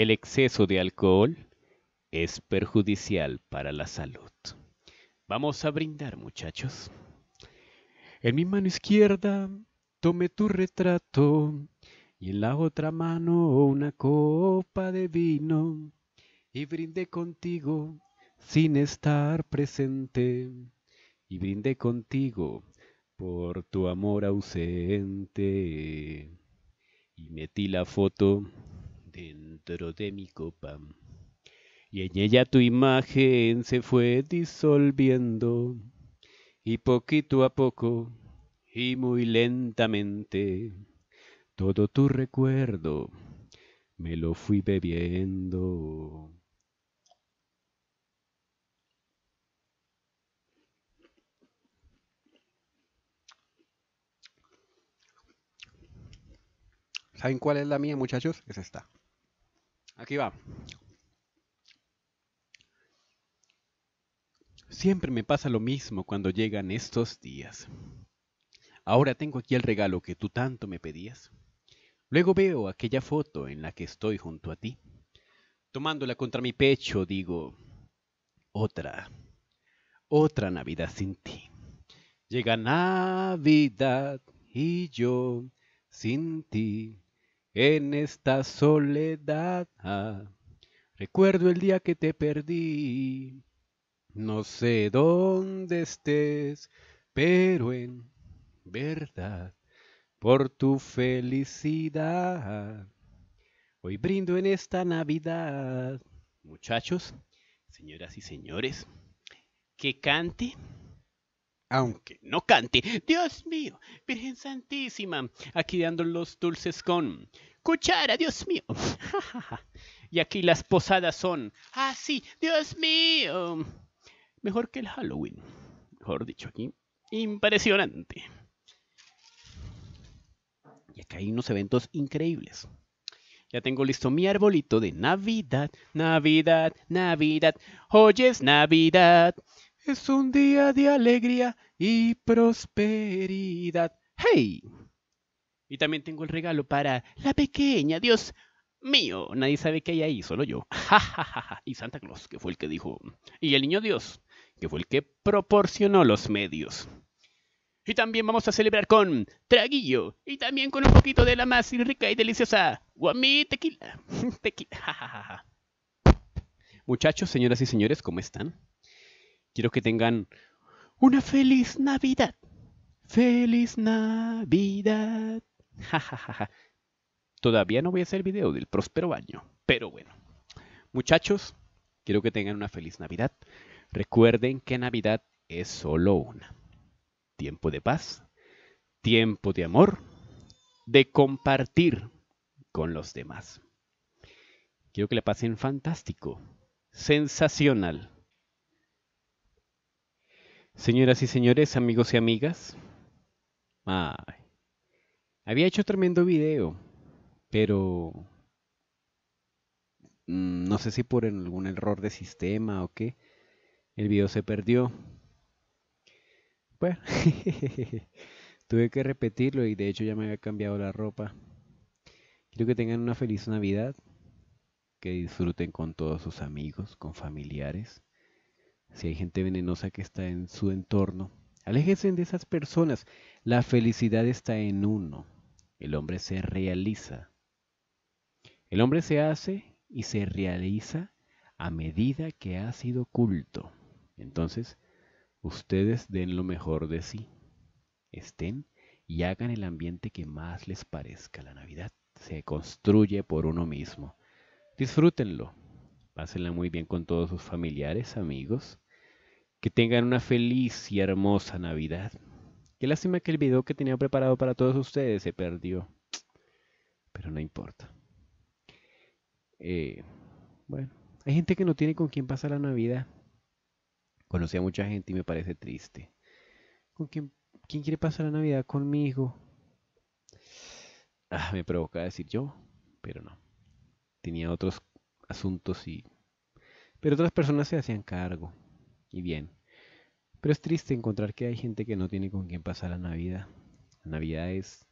El exceso de alcohol es perjudicial para la salud. Vamos a brindar, muchachos. En mi mano izquierda tomé tu retrato y en la otra mano una copa de vino y brindé contigo sin estar presente y brindé contigo por tu amor ausente y metí la foto dentro de mi copa. Y en ella tu imagen se fue disolviendo, y poquito a poco, y muy lentamente, todo tu recuerdo me lo fui bebiendo. ¿Saben cuál es la mía, muchachos? Es esta. Aquí va. Siempre me pasa lo mismo cuando llegan estos días. Ahora tengo aquí el regalo que tú tanto me pedías. Luego veo aquella foto en la que estoy junto a ti. Tomándola contra mi pecho, digo, otra, otra Navidad sin ti. Llega Navidad y yo sin ti en esta soledad. Recuerdo el día que te perdí. No sé dónde estés, pero en verdad, por tu felicidad. Hoy brindo en esta Navidad. Muchachos, señoras y señores, que cante aunque no cante. Dios mío, Virgen Santísima, aquí dando los dulces con cuchara, Dios mío. y aquí las posadas son, ah, Dios mío. Mejor que el Halloween, mejor dicho aquí, impresionante. Y acá hay unos eventos increíbles. Ya tengo listo mi arbolito de Navidad, Navidad, Navidad. Hoy es Navidad. Es un día de alegría y prosperidad. ¡Hey! Y también tengo el regalo para la pequeña, Dios mío. Nadie sabe qué hay ahí, solo yo. y Santa Claus, que fue el que dijo. Y el niño Dios, que fue el que proporcionó los medios. Y también vamos a celebrar con traguillo y también con un poquito de la más rica y deliciosa guamí tequila. tequila. Muchachos, señoras y señores, ¿cómo están? Quiero que tengan una feliz Navidad. Feliz Navidad. Todavía no voy a hacer video del próspero año, pero bueno. Muchachos, quiero que tengan una feliz Navidad. Recuerden que Navidad es solo una. Tiempo de paz, tiempo de amor, de compartir con los demás. Quiero que le pasen fantástico, sensacional. Señoras y señores, amigos y amigas, había hecho tremendo video, pero mm, no sé si por algún error de sistema o qué, el video se perdió. Bueno, tuve que repetirlo y de hecho ya me había cambiado la ropa. Quiero que tengan una feliz Navidad, que disfruten con todos sus amigos, con familiares si hay gente venenosa que está en su entorno, aléjense de esas personas. La felicidad está en uno. El hombre se realiza. El hombre se hace y se realiza a medida que ha sido culto. Entonces, ustedes den lo mejor de sí. Estén y hagan el ambiente que más les parezca. La Navidad se construye por uno mismo. Disfrútenlo. Pásenla muy bien con todos sus familiares, amigos. Que tengan una feliz y hermosa Navidad. Qué lástima que el video que tenía preparado para todos ustedes se perdió. Pero no importa. Eh, bueno, hay gente que no tiene con quién pasar la Navidad. Conocí a mucha gente y me parece triste. ¿Con quién, quiere pasar la Navidad conmigo? Ah, me provoca decir yo, pero no. Tenía otros asuntos y... Pero otras personas se hacían cargo y bien. Pero es triste encontrar que hay gente que no tiene con quien pasar la Navidad. La Navidad es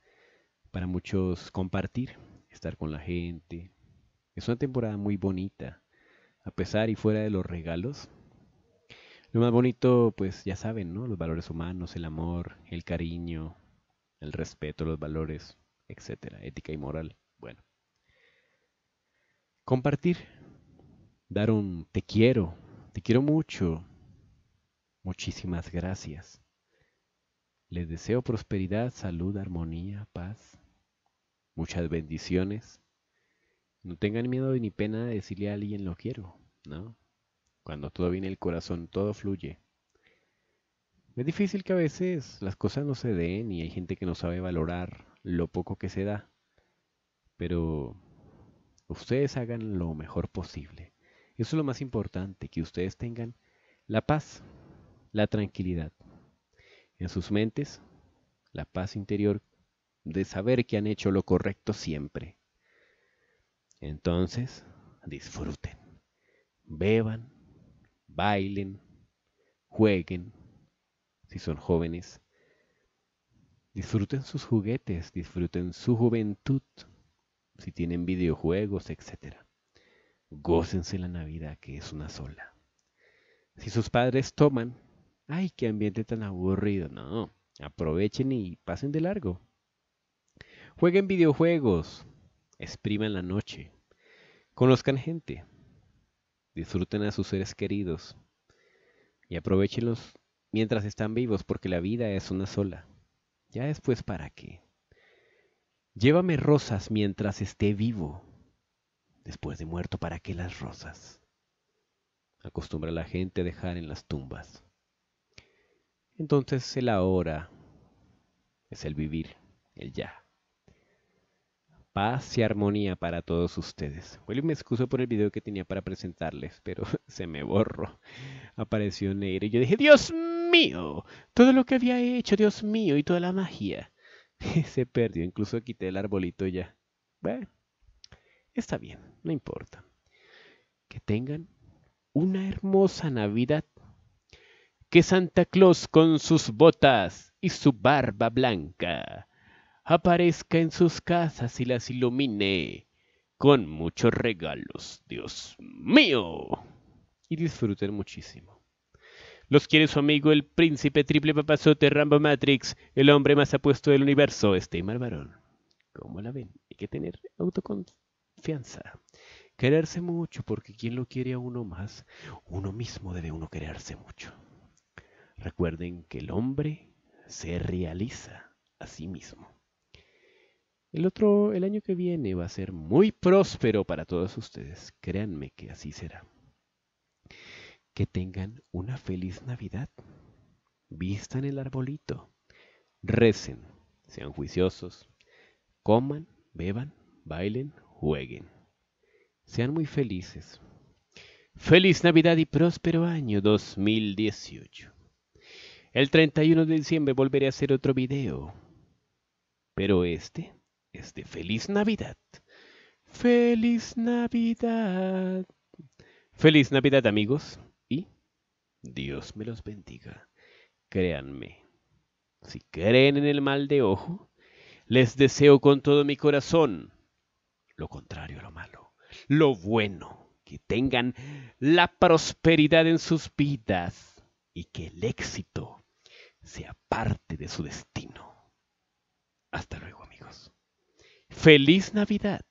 para muchos compartir, estar con la gente. Es una temporada muy bonita, a pesar y fuera de los regalos. Lo más bonito, pues ya saben, ¿no? Los valores humanos, el amor, el cariño, el respeto, los valores, etcétera, ética y moral. Bueno. Compartir, dar un te quiero, te quiero mucho, Muchísimas gracias. Les deseo prosperidad, salud, armonía, paz, muchas bendiciones. No tengan miedo ni pena de decirle a alguien lo quiero, ¿no? Cuando todo viene el corazón, todo fluye. Es difícil que a veces las cosas no se den y hay gente que no sabe valorar lo poco que se da. Pero ustedes hagan lo mejor posible. Eso es lo más importante, que ustedes tengan la paz la tranquilidad. En sus mentes, la paz interior de saber que han hecho lo correcto siempre. Entonces, disfruten, beban, bailen, jueguen, si son jóvenes. Disfruten sus juguetes, disfruten su juventud, si tienen videojuegos, etcétera Gócense la Navidad, que es una sola. Si sus padres toman, ay, qué ambiente tan aburrido. No, aprovechen y pasen de largo. Jueguen videojuegos, expriman la noche, conozcan gente, disfruten a sus seres queridos y aprovechenlos mientras están vivos porque la vida es una sola. Ya después, ¿para qué? Llévame rosas mientras esté vivo. Después de muerto, ¿para qué las rosas? Acostumbra a la gente a dejar en las tumbas. Entonces el ahora es el vivir, el ya. Paz y armonía para todos ustedes. Hoy me excuso por el video que tenía para presentarles, pero se me borró. Apareció negro y yo dije, Dios mío, todo lo que había hecho, Dios mío, y toda la magia. se perdió, incluso quité el arbolito ya. Bueno, está bien, no importa. Que tengan una hermosa Navidad que Santa Claus con sus botas y su barba blanca aparezca en sus casas y las ilumine con muchos regalos, Dios mío. Y disfruten muchísimo. Los quiere su amigo el príncipe triple papazote Rambo Matrix, el hombre más apuesto del universo, este varón. ¿Cómo la ven? Hay que tener autoconfianza. Quererse mucho, porque quien lo quiere a uno más, uno mismo debe uno quererse mucho. Recuerden que el hombre se realiza a sí mismo. El otro, el año que viene, va a ser muy próspero para todos ustedes. Créanme que así será. Que tengan una feliz Navidad. Vistan el arbolito. Recen. Sean juiciosos. Coman, beban, bailen, jueguen. Sean muy felices. Feliz Navidad y próspero año 2018. El 31 de diciembre volveré a hacer otro video. Pero este es de Feliz Navidad. Feliz Navidad. Feliz Navidad amigos y Dios me los bendiga. Créanme, si creen en el mal de ojo, les deseo con todo mi corazón lo contrario a lo malo, lo bueno, que tengan la prosperidad en sus vidas y que el éxito sea parte de su destino. Hasta luego amigos. Feliz Navidad.